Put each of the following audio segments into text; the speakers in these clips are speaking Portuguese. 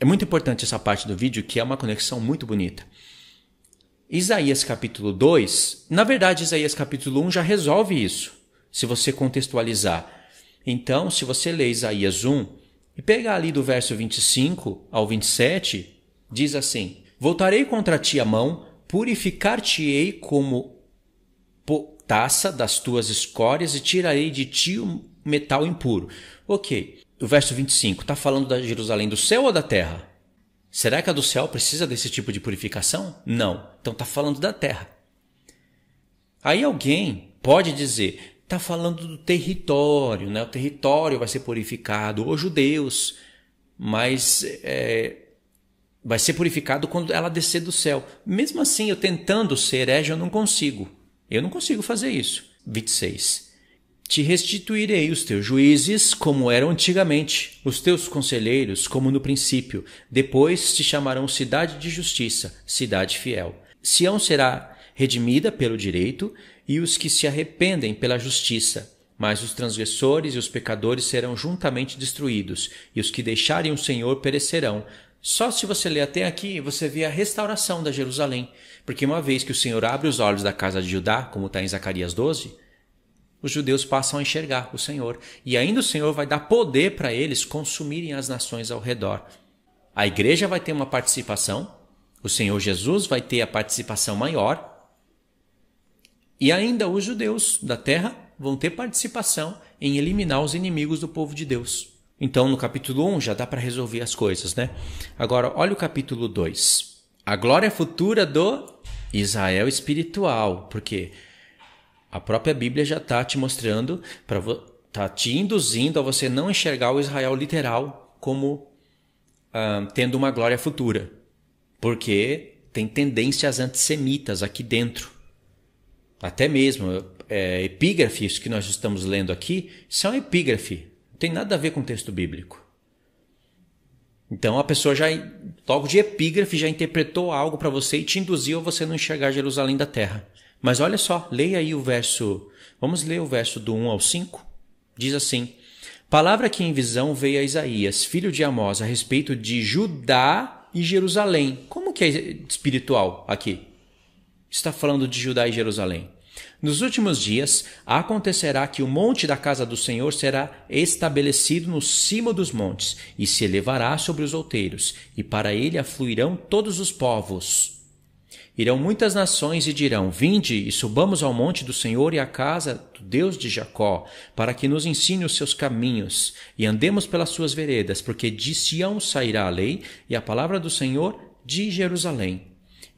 É muito importante essa parte do vídeo que é uma conexão muito bonita. Isaías capítulo 2, na verdade, Isaías capítulo 1 já resolve isso, se você contextualizar. Então, se você ler Isaías 1 e pegar ali do verso 25 ao 27, diz assim: Voltarei contra ti a mão, purificar-te-ei como taça das tuas escórias e tirarei de ti o metal impuro. Ok, o verso 25, está falando da Jerusalém do céu ou da terra? Será que a do céu precisa desse tipo de purificação? Não. Então está falando da terra. Aí alguém pode dizer, está falando do território, né? o território vai ser purificado, ou judeus, mas é, vai ser purificado quando ela descer do céu. Mesmo assim, eu tentando ser herege, eu não consigo. Eu não consigo fazer isso. 26. Te restituirei os teus juízes como eram antigamente, os teus conselheiros como no princípio. Depois te chamarão cidade de justiça, cidade fiel. Sião será redimida pelo direito e os que se arrependem pela justiça. Mas os transgressores e os pecadores serão juntamente destruídos, e os que deixarem o Senhor perecerão. Só se você ler até aqui, você vê a restauração da Jerusalém. Porque uma vez que o Senhor abre os olhos da casa de Judá, como está em Zacarias 12, os judeus passam a enxergar o Senhor. E ainda o Senhor vai dar poder para eles consumirem as nações ao redor. A igreja vai ter uma participação, o Senhor Jesus vai ter a participação maior, e ainda os judeus da terra vão ter participação em eliminar os inimigos do povo de Deus. Então, no capítulo 1 já dá para resolver as coisas, né? Agora, olha o capítulo 2. A glória futura do Israel espiritual, porque a própria Bíblia já está te mostrando, está te induzindo a você não enxergar o Israel literal como ah, tendo uma glória futura, porque tem tendências antissemitas aqui dentro. Até mesmo é, epígrafes que nós estamos lendo aqui são é epígrafe, não tem nada a ver com o texto bíblico. Então a pessoa já, logo de epígrafe, já interpretou algo para você e te induziu a você não enxergar Jerusalém da terra. Mas olha só, leia aí o verso. Vamos ler o verso do 1 ao 5. Diz assim: Palavra que em visão veio a Isaías, filho de Amós, a respeito de Judá e Jerusalém. Como que é espiritual aqui? Está falando de Judá e Jerusalém. Nos últimos dias, acontecerá que o monte da casa do Senhor será estabelecido no cimo dos montes, e se elevará sobre os outeiros, e para ele afluirão todos os povos. Irão muitas nações e dirão: Vinde e subamos ao monte do Senhor e à casa do Deus de Jacó, para que nos ensine os seus caminhos e andemos pelas suas veredas, porque de Sião sairá a lei e a palavra do Senhor de Jerusalém.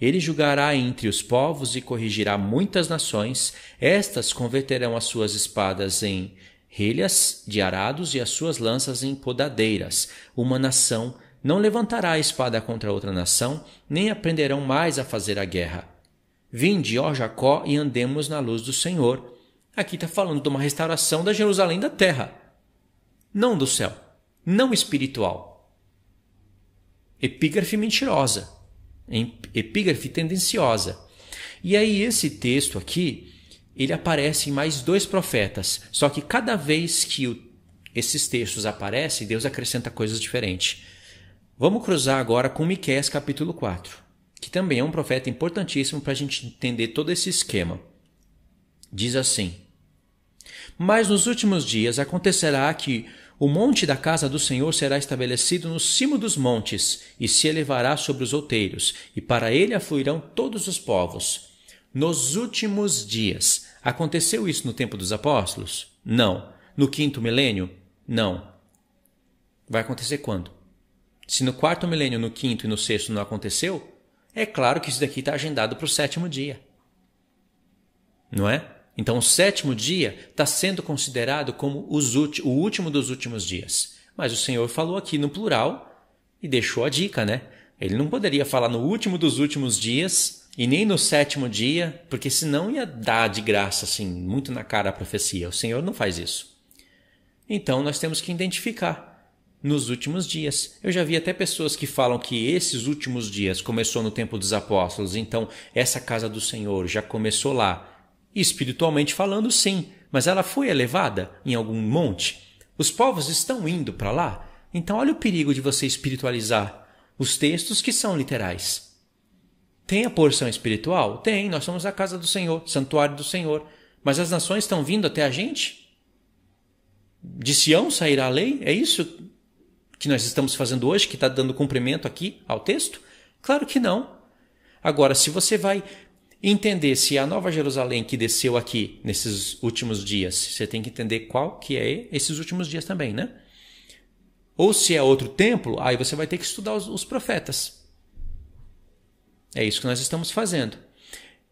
Ele julgará entre os povos e corrigirá muitas nações, estas converterão as suas espadas em relhas de arados e as suas lanças em podadeiras. Uma nação não levantará a espada contra outra nação, nem aprenderão mais a fazer a guerra. Vinde, ó Jacó, e andemos na luz do Senhor. Aqui está falando de uma restauração da Jerusalém da terra, não do céu, não espiritual. Epígrafe mentirosa, epígrafe tendenciosa. E aí esse texto aqui, ele aparece em mais dois profetas, só que cada vez que o, esses textos aparecem, Deus acrescenta coisas diferentes. Vamos cruzar agora com Miqueias capítulo 4, que também é um profeta importantíssimo para a gente entender todo esse esquema. Diz assim: Mas nos últimos dias acontecerá que o monte da casa do Senhor será estabelecido no cimo dos montes e se elevará sobre os outeiros, e para ele afluirão todos os povos. Nos últimos dias. Aconteceu isso no tempo dos apóstolos? Não. No quinto milênio? Não. Vai acontecer quando? Se no quarto milênio, no quinto e no sexto não aconteceu, é claro que isso daqui está agendado para o sétimo dia. Não é? Então, o sétimo dia está sendo considerado como o último dos últimos dias. Mas o Senhor falou aqui no plural e deixou a dica, né? Ele não poderia falar no último dos últimos dias e nem no sétimo dia, porque senão ia dar de graça, assim, muito na cara a profecia. O Senhor não faz isso. Então, nós temos que identificar nos últimos dias. Eu já vi até pessoas que falam que esses últimos dias começou no tempo dos apóstolos, então essa casa do Senhor já começou lá. Espiritualmente falando, sim, mas ela foi elevada em algum monte. Os povos estão indo para lá. Então olha o perigo de você espiritualizar os textos que são literais. Tem a porção espiritual? Tem, nós somos a casa do Senhor, santuário do Senhor. Mas as nações estão vindo até a gente? De Sião sairá a lei? É isso que nós estamos fazendo hoje, que está dando cumprimento aqui ao texto? Claro que não. Agora, se você vai entender se a Nova Jerusalém que desceu aqui nesses últimos dias, você tem que entender qual que é esses últimos dias também, né? Ou se é outro templo, aí você vai ter que estudar os, os profetas. É isso que nós estamos fazendo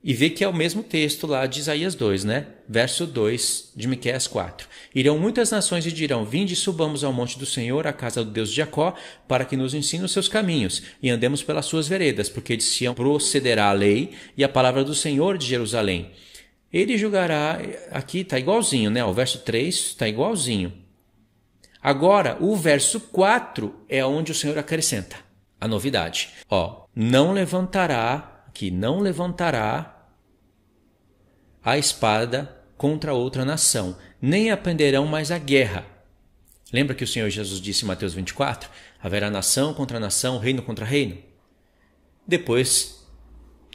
e vê que é o mesmo texto lá de Isaías 2, né? Verso 2 de Miqueias 4. Irão muitas nações e dirão: Vinde, subamos ao monte do Senhor, à casa do Deus de Jacó, para que nos ensine os seus caminhos e andemos pelas suas veredas, porque de Sião procederá a lei e a palavra do Senhor de Jerusalém. Ele julgará. Aqui tá igualzinho, né? O verso 3 tá igualzinho. Agora, o verso 4 é onde o Senhor acrescenta a novidade. Ó, não levantará que não levantará a espada contra outra nação, nem aprenderão mais a guerra. Lembra que o Senhor Jesus disse em Mateus 24: haverá nação contra nação, reino contra reino? Depois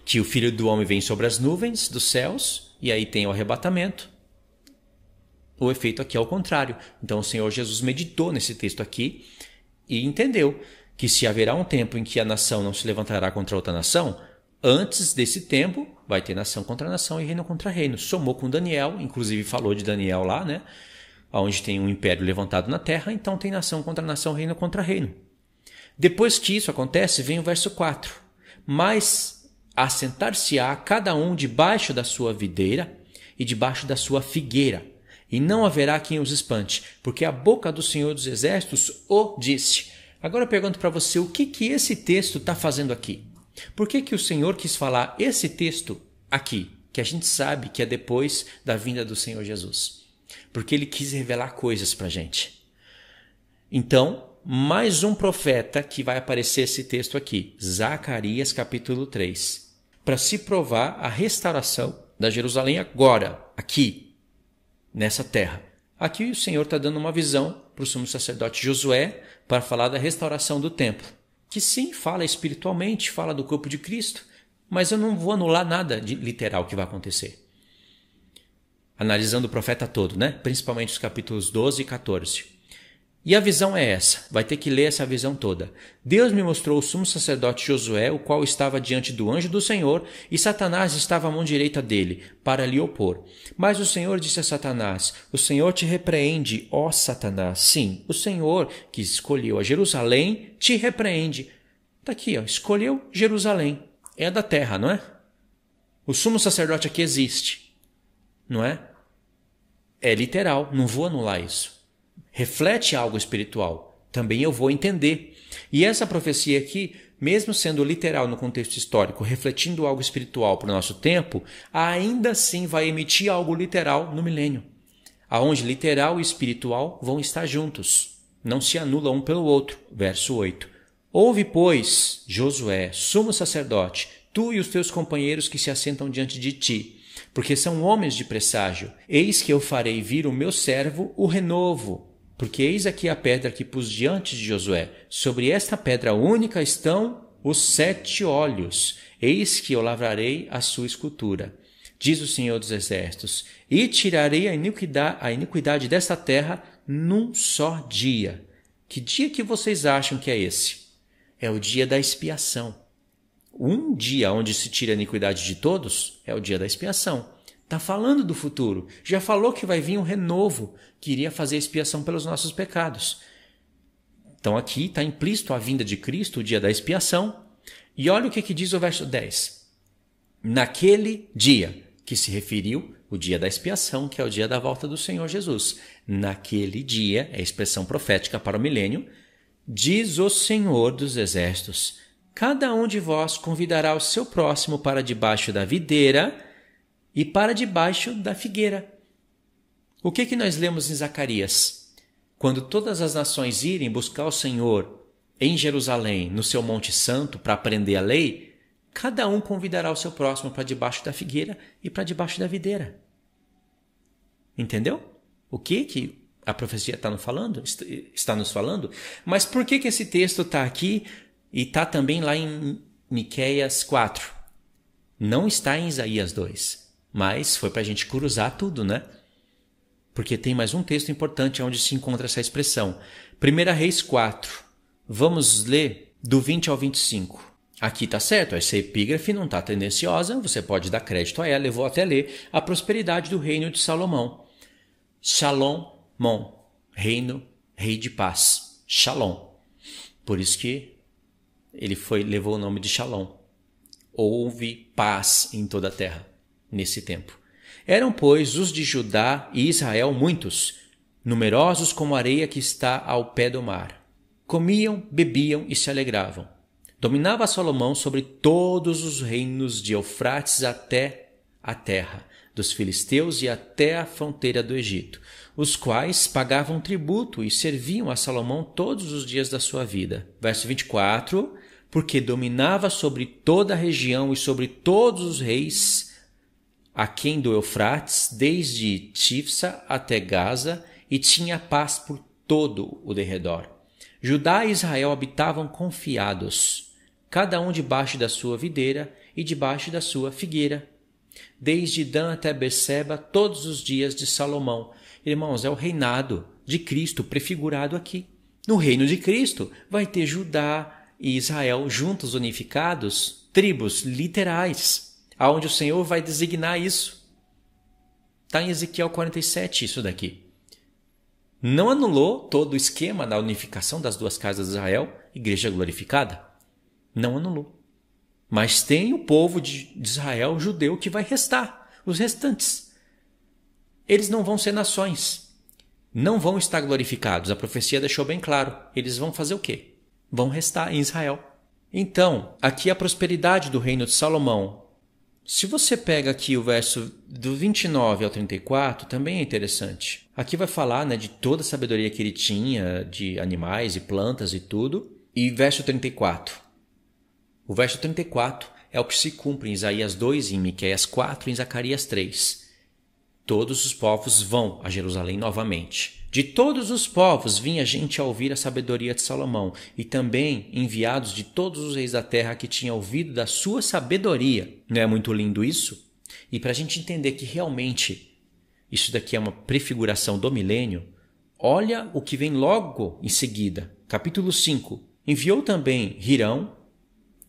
que o filho do homem vem sobre as nuvens dos céus, e aí tem o arrebatamento. O efeito aqui é o contrário. Então o Senhor Jesus meditou nesse texto aqui e entendeu que se haverá um tempo em que a nação não se levantará contra outra nação, antes desse tempo, vai ter nação contra nação e reino contra reino. Somou com Daniel, inclusive falou de Daniel lá, né? Onde tem um império levantado na terra, então tem nação contra nação, reino contra reino. Depois que isso acontece, vem o verso 4. Mas assentar-se-á cada um debaixo da sua videira e debaixo da sua figueira, e não haverá quem os espante, porque a boca do Senhor dos Exércitos o disse. Agora eu pergunto para você o que, que esse texto está fazendo aqui. Por que, que o Senhor quis falar esse texto aqui, que a gente sabe que é depois da vinda do Senhor Jesus? Porque ele quis revelar coisas para a gente. Então, mais um profeta que vai aparecer esse texto aqui, Zacarias capítulo 3, para se provar a restauração da Jerusalém agora, aqui, nessa terra. Aqui o Senhor está dando uma visão para o sumo sacerdote Josué para falar da restauração do templo que sim, fala espiritualmente, fala do corpo de Cristo, mas eu não vou anular nada de literal que vai acontecer. Analisando o profeta todo, né? principalmente os capítulos 12 e 14. E a visão é essa, vai ter que ler essa visão toda. Deus me mostrou o sumo sacerdote Josué, o qual estava diante do anjo do Senhor, e Satanás estava à mão direita dele, para lhe opor. Mas o Senhor disse a Satanás: O Senhor te repreende, ó Satanás. Sim, o Senhor, que escolheu a Jerusalém, te repreende. Está aqui, ó, escolheu Jerusalém. É da terra, não é? O sumo sacerdote aqui existe, não é? É literal, não vou anular isso reflete algo espiritual. Também eu vou entender. E essa profecia aqui, mesmo sendo literal no contexto histórico, refletindo algo espiritual para o nosso tempo, ainda assim vai emitir algo literal no milênio, aonde literal e espiritual vão estar juntos. Não se anula um pelo outro. Verso 8. Ouve, pois, Josué, sumo sacerdote, tu e os teus companheiros que se assentam diante de ti, porque são homens de presságio. Eis que eu farei vir o meu servo, o renovo, porque eis aqui a pedra que pus diante de Josué. Sobre esta pedra única estão os sete olhos. Eis que eu lavrarei a sua escultura. Diz o Senhor dos Exércitos: E tirarei a iniquidade, a iniquidade desta terra num só dia. Que dia que vocês acham que é esse? É o dia da expiação. Um dia onde se tira a iniquidade de todos é o dia da expiação. Está falando do futuro. Já falou que vai vir um renovo que iria fazer expiação pelos nossos pecados. Então aqui está implícito a vinda de Cristo, o dia da expiação. E olha o que, que diz o verso 10. Naquele dia, que se referiu o dia da expiação, que é o dia da volta do Senhor Jesus. Naquele dia, é a expressão profética para o milênio, diz o Senhor dos Exércitos: Cada um de vós convidará o seu próximo para debaixo da videira e para debaixo da figueira. O que que nós lemos em Zacarias? Quando todas as nações irem buscar o Senhor em Jerusalém, no seu Monte Santo, para aprender a lei, cada um convidará o seu próximo para debaixo da figueira e para debaixo da videira. Entendeu? O que que a profecia está nos falando? Está nos falando? Mas por que que esse texto está aqui e está também lá em Miqueias 4? Não está em Isaías 2. Mas foi para a gente cruzar tudo, né? Porque tem mais um texto importante é onde se encontra essa expressão. 1 Reis 4. Vamos ler do 20 ao 25. Aqui tá certo, essa epígrafe não tá tendenciosa, você pode dar crédito a ela, eu vou até ler a prosperidade do reino de Salomão. Shalom, mon, reino, rei de paz. Shalom. Por isso que ele foi levou o nome de Shalom. Houve paz em toda a terra nesse tempo. Eram, pois, os de Judá e Israel muitos, numerosos como a areia que está ao pé do mar. Comiam, bebiam e se alegravam. Dominava Salomão sobre todos os reinos de Eufrates até a terra dos filisteus e até a fronteira do Egito, os quais pagavam tributo e serviam a Salomão todos os dias da sua vida. Verso 24: Porque dominava sobre toda a região e sobre todos os reis aquém do Eufrates, desde Tifsa até Gaza, e tinha paz por todo o derredor. Judá e Israel habitavam confiados, cada um debaixo da sua videira e debaixo da sua figueira. Desde Dan até Beceba, todos os dias de Salomão. Irmãos, é o reinado de Cristo prefigurado aqui. No reino de Cristo vai ter Judá e Israel juntos unificados, tribos literais aonde o Senhor vai designar isso. Está em Ezequiel 47 isso daqui. Não anulou todo o esquema da unificação das duas casas de Israel, igreja glorificada? Não anulou. Mas tem o povo de Israel judeu que vai restar, os restantes. Eles não vão ser nações. Não vão estar glorificados. A profecia deixou bem claro. Eles vão fazer o quê? Vão restar em Israel. Então, aqui é a prosperidade do reino de Salomão se você pega aqui o verso do 29 ao 34, também é interessante. Aqui vai falar né, de toda a sabedoria que ele tinha, de animais e plantas e tudo. E verso 34. O verso 34 é o que se cumpre em Isaías 2, em Miquéias 4 e em Zacarias 3. Todos os povos vão a Jerusalém novamente. De todos os povos vinha gente a ouvir a sabedoria de Salomão, e também enviados de todos os reis da terra que tinham ouvido da sua sabedoria. Não é muito lindo isso? E para a gente entender que realmente isso daqui é uma prefiguração do milênio, olha o que vem logo em seguida. Capítulo 5. Enviou também Hirão,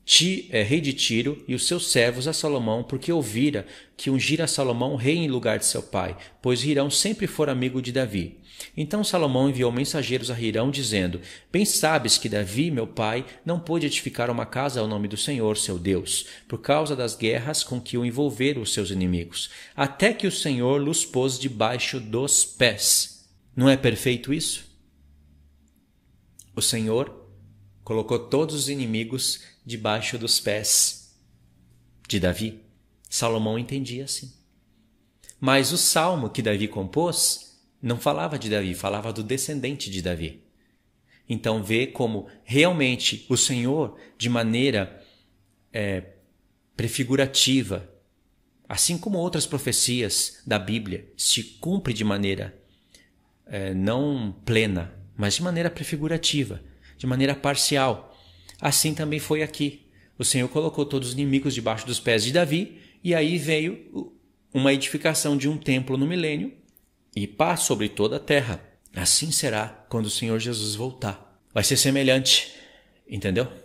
Ti, é, rei de Tiro, e os seus servos a Salomão, porque ouvira que ungira Salomão rei em lugar de seu pai, pois Hirão sempre fora amigo de Davi. Então Salomão enviou mensageiros a Hirão, dizendo: Bem sabes que Davi, meu pai, não pôde edificar uma casa ao nome do Senhor, seu Deus, por causa das guerras com que o envolveram os seus inimigos, até que o Senhor os pôs debaixo dos pés. Não é perfeito isso? O Senhor colocou todos os inimigos debaixo dos pés de Davi. Salomão entendia assim. Mas o salmo que Davi compôs não falava de Davi, falava do descendente de Davi. Então vê como realmente o Senhor, de maneira é, prefigurativa, assim como outras profecias da Bíblia, se cumpre de maneira é, não plena, mas de maneira prefigurativa de maneira parcial. Assim também foi aqui. O Senhor colocou todos os inimigos debaixo dos pés de Davi, e aí veio uma edificação de um templo no milênio e paz sobre toda a terra. Assim será quando o Senhor Jesus voltar. Vai ser semelhante, entendeu?